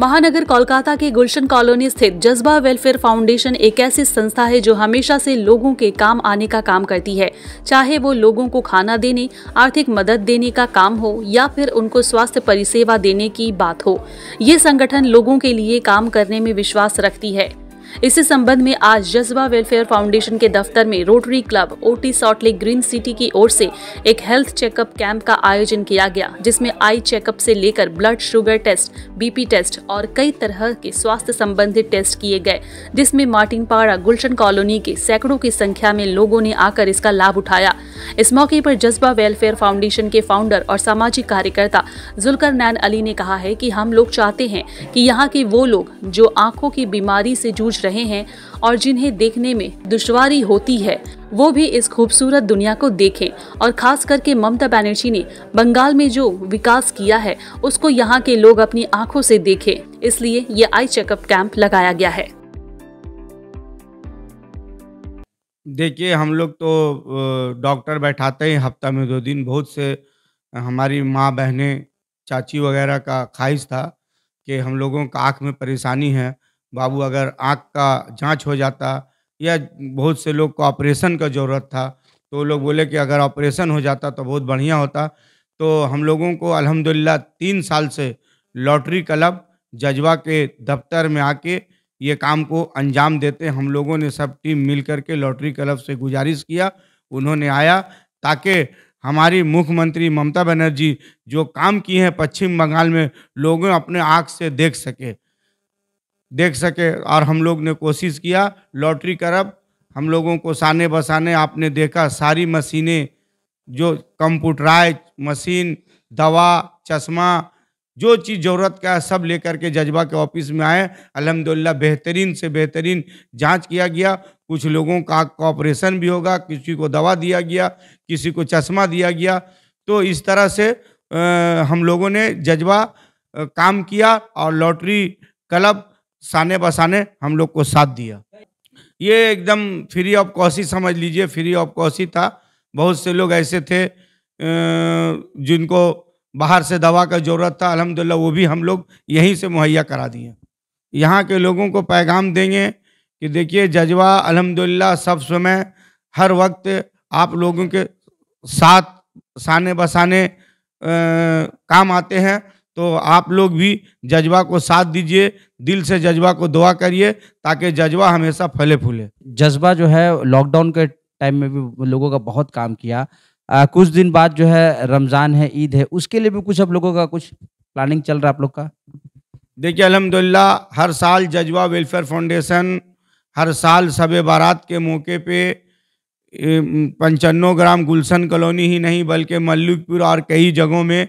महानगर कोलकाता के गुलशन कॉलोनी स्थित जज्बा वेलफेयर फाउंडेशन एक ऐसी संस्था है जो हमेशा से लोगों के काम आने का काम करती है चाहे वो लोगों को खाना देने आर्थिक मदद देने का काम हो या फिर उनको स्वास्थ्य परिसेवा देने की बात हो ये संगठन लोगों के लिए काम करने में विश्वास रखती है इस संबंध में आज जज्बा वेलफेयर फाउंडेशन के दफ्तर में रोटरी क्लब ओटी सॉटले ग्रीन सिटी की ओर से एक हेल्थ चेकअप कैंप का आयोजन किया गया जिसमें आई चेकअप से लेकर blood sugar test BP test और कई तरह के स्वास्थ्य संबंधित टेस्ट किए गए जिसमें मार्टिन पाड़ा गुलशन कॉलोनी के सैकड़ों की संख्या में लोगों ने आकर इसका लाभ उठाया इस मौके पर जज्बा वेलफेयर फाउंडेशन के फाउंडर और सामाजिक कार्यकर्ता जुलकर नैन अली ने कहा है कि हम लोग चाहते हैं कि यहाँ के वो लोग जो आंखों की बीमारी से जूझ रहे हैं और जिन्हें देखने में दुश्वारी होती है वो भी इस खूबसूरत दुनिया को देखें और खास करके ममता बनर्जी ने बंगाल में जो विकास किया है उसको यहाँ के लोग अपनी आंखों से देखें इसलिए ये आई चेकअप कैंप लगाया गया है देखिए हम लोग तो डॉक्टर बैठाते हैं हफ्ता में दो दिन बहुत से हमारी माँ बहनें चाची वगैरह का ख्वाहिश था कि हम लोगों का आँख में परेशानी है बाबू अगर आँख का जांच हो जाता या बहुत से लोग को ऑपरेशन का ज़रूरत था तो लोग बोले कि अगर ऑपरेशन हो जाता तो बहुत बढ़िया होता तो हम लोगों को अल्हम्दुलिल्लाह तीन साल से लॉटरी क्लब जजवा के दफ्तर में आके ये काम को अंजाम देते हम लोगों ने सब टीम मिल के लॉटरी क्लब से गुजारिश किया उन्होंने आया ताकि हमारी मुख्यमंत्री ममता बनर्जी जो काम किए हैं पश्चिम बंगाल में लोगों अपने आँख से देख सके देख सके और हम लोग ने कोशिश किया लॉटरी करब हम लोगों को साने बसाने आपने देखा सारी मशीनें जो कंप्यूटराइज मशीन दवा चश्मा जो चीज़ ज़रूरत का है सब लेकर के जज्बा के ऑफिस में आए अलहमदिल्ला बेहतरीन से बेहतरीन जांच किया गया कुछ लोगों का कॉपरेशन भी होगा किसी को दवा दिया गया किसी को चश्मा दिया गया तो इस तरह से आ, हम लोगों ने जज्बा काम किया और लॉटरी क्लब साने बसाने हम लोग को साथ दिया ये एकदम फ्री ऑफ कॉस्ट ही समझ लीजिए फ्री ऑफ कॉस्ट ही था बहुत से लोग ऐसे थे जिनको बाहर से दवा का ज़रूरत था अलहमदिल्ला वो भी हम लोग यहीं से मुहैया करा दिए यहाँ के लोगों को पैगाम देंगे कि देखिए जजवा अलहमदिल्ला सब समय हर वक्त आप लोगों के साथ साने बसाने आ, काम आते हैं तो आप लोग भी जज्बा को साथ दीजिए दिल से जज्बा को दुआ करिए ताकि जज्बा हमेशा फले फूले जज्बा जो है लॉकडाउन के टाइम में भी लोगों का बहुत काम किया आ, कुछ दिन बाद जो है रमज़ान है ईद है उसके लिए भी कुछ आप लोगों का कुछ प्लानिंग चल रहा है आप लोग का देखिए अलहमदिल्ला हर साल जज्बा वेलफेयर फाउंडेशन हर साल शब बारात के मौके पे पंचानवे ग्राम गुलशन कॉलोनी ही नहीं बल्कि मल्लिकपुर और कई जगहों में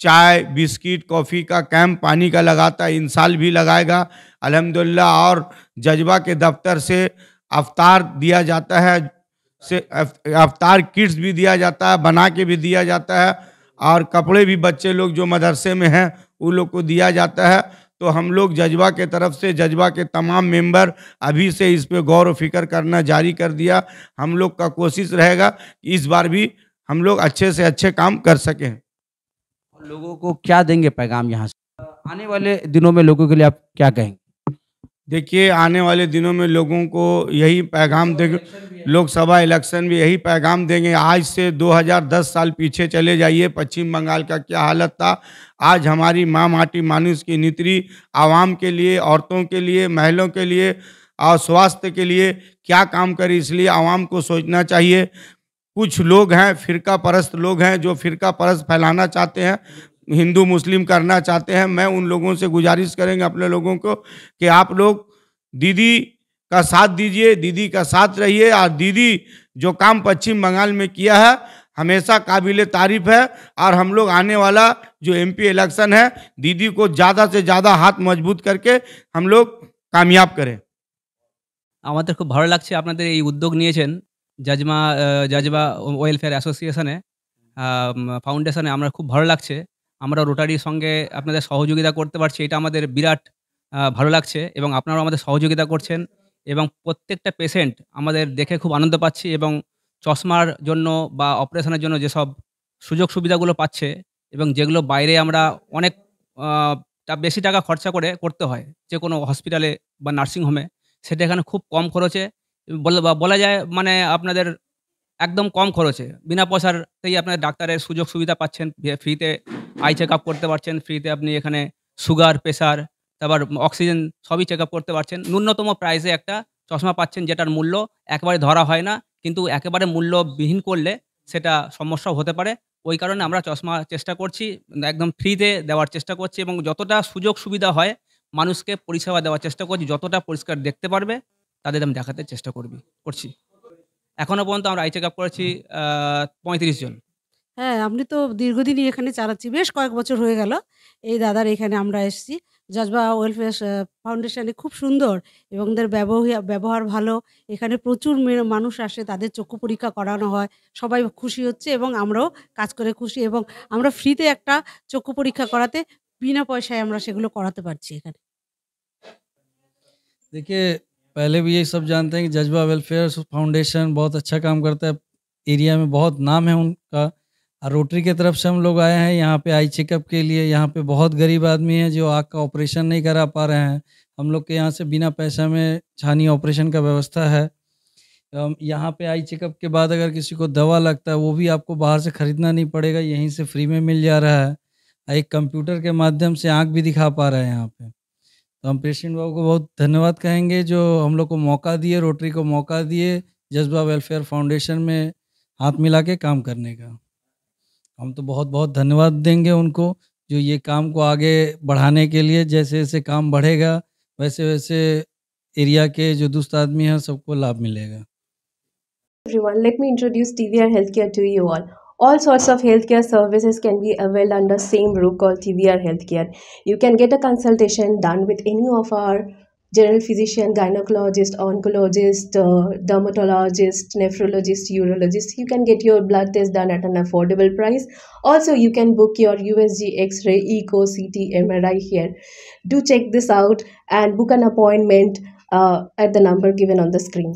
चाय बिस्किट कॉफ़ी का कैंप पानी का लगाता है इन साल भी लगाएगा अलहमदिल्ला और जज्बा के दफ्तर से अवतार दिया जाता है से अवतार किट्स भी दिया जाता है बना के भी दिया जाता है और कपड़े भी बच्चे लोग जो मदरसे में हैं उन लोग को दिया जाता है तो हम लोग जज्बा के तरफ से जज्बा के तमाम मेंबर अभी से इस पे गौर फिक्र करना जारी कर दिया हम लोग का कोशिश रहेगा कि इस बार भी हम लोग अच्छे से अच्छे काम कर सकें लोगों को क्या देंगे पैगाम यहाँ से आने वाले दिनों में लोगों के लिए आप क्या कहेंगे देखिए आने वाले दिनों में लोगों को यही पैगाम देंगे लोकसभा इलेक्शन भी यही पैगाम देंगे आज से 2010 साल पीछे चले जाइए पश्चिम बंगाल का क्या हालत था आज हमारी माँ माटी मानुष की नीति आवाम के लिए औरतों के लिए महलों के लिए और स्वास्थ्य के लिए क्या काम करे इसलिए आवाम को सोचना चाहिए कुछ लोग हैं फिरका परस्त लोग हैं जो फिरका परस्त फैलाना चाहते हैं हिंदू मुस्लिम करना चाहते हैं मैं उन लोगों से गुजारिश करेंगे अपने लोगों को कि आप लोग दीदी का साथ दीजिए दीदी का साथ रहिए और दीदी जो काम पश्चिम बंगाल में किया है हमेशा काबिल तारीफ है और हम लोग आने वाला जो एमपी इलेक्शन है दीदी को ज़्यादा से ज़्यादा हाथ मजबूत करके हम लोग कामयाब करें আমাদের খুব ভালো লাগছে उद्योग नहीं জাজমা জাজবা ওয়েলফেয়ার অ্যাসোসিয়েশনে ফাউন্ডেশনে আমরা খুব ভালো লাগছে আমরা রোটারির সঙ্গে আপনাদের সহযোগিতা করতে পারছি এটা আমাদের বিরাট ভালো লাগছে এবং আপনারাও আমাদের সহযোগিতা করছেন এবং প্রত্যেকটা পেশেন্ট আমাদের দেখে খুব আনন্দ পাচ্ছি এবং চশমার জন্য বা অপারেশনের জন্য যেসব সুযোগ সুবিধাগুলো পাচ্ছে এবং যেগুলো বাইরে আমরা অনেক বেশি টাকা খরচা করে করতে হয় যে কোনো হসপিটালে বা নার্সিংহোমে সেটা এখানে খুব কম খরচে বলা যায় মানে আপনাদের একদম কম খরচে বিনা পয়সারতেই আপনার ডাক্তারের সুযোগ সুবিধা পাচ্ছেন ফ্রিতে আই চেক আপ করতে পারছেন ফ্রিতে আপনি এখানে সুগার প্রেশার তারপর অক্সিজেন সবই চেক আপ করতে পারছেন ন্যূনতম প্রাইসে একটা চশমা পাচ্ছেন যেটার মূল্য একেবারে ধরা হয় না কিন্তু একেবারে মূল্যবিহীন করলে সেটা সমস্যা হতে পারে ওই কারণে আমরা চশমা চেষ্টা করছি একদম ফ্রিতে দেওয়ার চেষ্টা করছি এবং যতটা সুযোগ সুবিধা হয় মানুষকে পরিষেবা দেওয়ার চেষ্টা করছি যতটা পরিষ্কার দেখতে পারবে তাদের আমি দেখাতে চেষ্টা করবি করছি এখনও পর্যন্ত আমরা আই চেক আপ করেছি পঁয়ত্রিশ জন হ্যাঁ আপনি তো দীর্ঘদিনই এখানে চালাচ্ছি বেশ কয়েক বছর হয়ে গেল এই দাদার এখানে আমরা এসেছি যজবা ওয়েলফেয়ার ফাউন্ডেশনে খুব সুন্দর এবং তাদের ব্যবহার ব্যবহার ভালো এখানে প্রচুর মানুষ আসে তাদের চক্ষু পরীক্ষা করানো হয় সবাই খুশি হচ্ছে এবং আমরাও কাজ করে খুশি এবং আমরা ফ্রিতে একটা চক্ষু পরীক্ষা করাতে বিনা পয়সায় আমরা সেগুলো করাতে পারছি এখানে দেখে पहले भी ये सब जानते हैं कि जज्बा वेलफेयर फाउंडेशन बहुत अच्छा काम करता है एरिया में बहुत नाम है उनका और रोटरी की तरफ से हम लोग आए हैं यहाँ पे आई चेकअप के लिए यहाँ पे बहुत गरीब आदमी हैं जो आँख का ऑपरेशन नहीं करा पा रहे हैं हम लोग के यहाँ से बिना पैसा में छानी ऑपरेशन का व्यवस्था है यहाँ पे आई चेकअप के बाद अगर किसी को दवा लगता है वो भी आपको बाहर से ख़रीदना नहीं पड़ेगा यहीं से फ्री में मिल जा रहा है एक कंप्यूटर के माध्यम से आँख भी दिखा पा रहे हैं यहाँ पर तो हम पेशेंट बाबू को बहुत धन्यवाद कहेंगे जो हम लोग को मौका दिए रोटरी को मौका दिए जज्बा वेलफेयर फाउंडेशन में हाथ मिला के काम करने का हम तो बहुत बहुत धन्यवाद देंगे उनको जो ये काम को आगे बढ़ाने के लिए जैसे जैसे काम बढ़ेगा वैसे वैसे एरिया के जो दुस्त आदमी हैं सबको लाभ मिलेगा everyone let me introduce tvr healthcare to you all all sorts of healthcare services can be availed under same roof called TBR Healthcare. You can get a consultation done with any of our general physician, gynecologist, oncologist, uh, dermatologist, nephrologist, urologist. You can get your blood test done at an affordable price. Also, you can book your USG X-ray, ECO, CT, MRI here. Do check this out and book an appointment uh, at the number given on the screen.